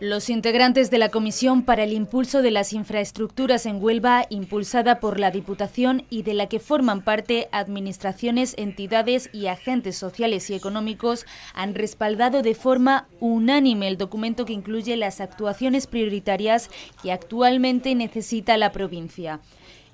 Los integrantes de la Comisión para el Impulso de las Infraestructuras en Huelva, impulsada por la Diputación y de la que forman parte administraciones, entidades y agentes sociales y económicos, han respaldado de forma unánime el documento que incluye las actuaciones prioritarias que actualmente necesita la provincia.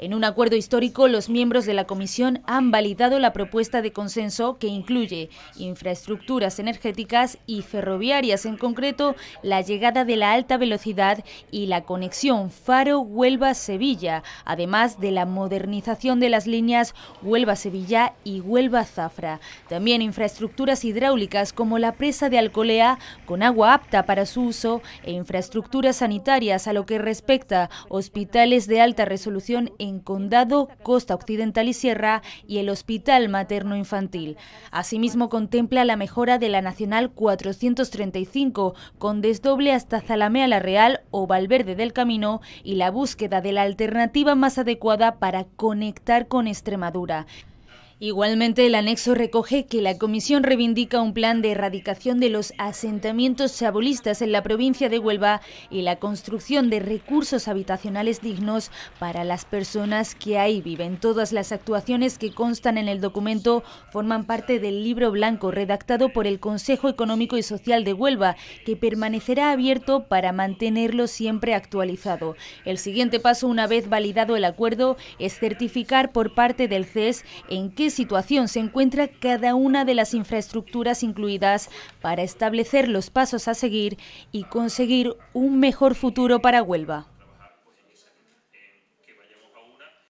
En un acuerdo histórico, los miembros de la comisión han validado la propuesta de consenso que incluye infraestructuras energéticas y ferroviarias, en concreto la llegada de la alta velocidad y la conexión Faro-Huelva-Sevilla, además de la modernización de las líneas Huelva-Sevilla y Huelva-Zafra. También infraestructuras hidráulicas como la presa de Alcolea con agua apta para su uso e infraestructuras sanitarias a lo que respecta hospitales de alta resolución en en Condado, Costa Occidental y Sierra y el Hospital Materno Infantil. Asimismo, contempla la mejora de la Nacional 435, con desdoble hasta Zalamea la Real o Valverde del Camino y la búsqueda de la alternativa más adecuada para conectar con Extremadura. Igualmente, el anexo recoge que la Comisión reivindica un plan de erradicación de los asentamientos chabolistas en la provincia de Huelva y la construcción de recursos habitacionales dignos para las personas que ahí viven. Todas las actuaciones que constan en el documento forman parte del libro blanco redactado por el Consejo Económico y Social de Huelva, que permanecerá abierto para mantenerlo siempre actualizado. El siguiente paso, una vez validado el acuerdo, es certificar por parte del CES en qué situación se encuentra cada una de las infraestructuras incluidas para establecer los pasos a seguir y conseguir un mejor futuro para Huelva.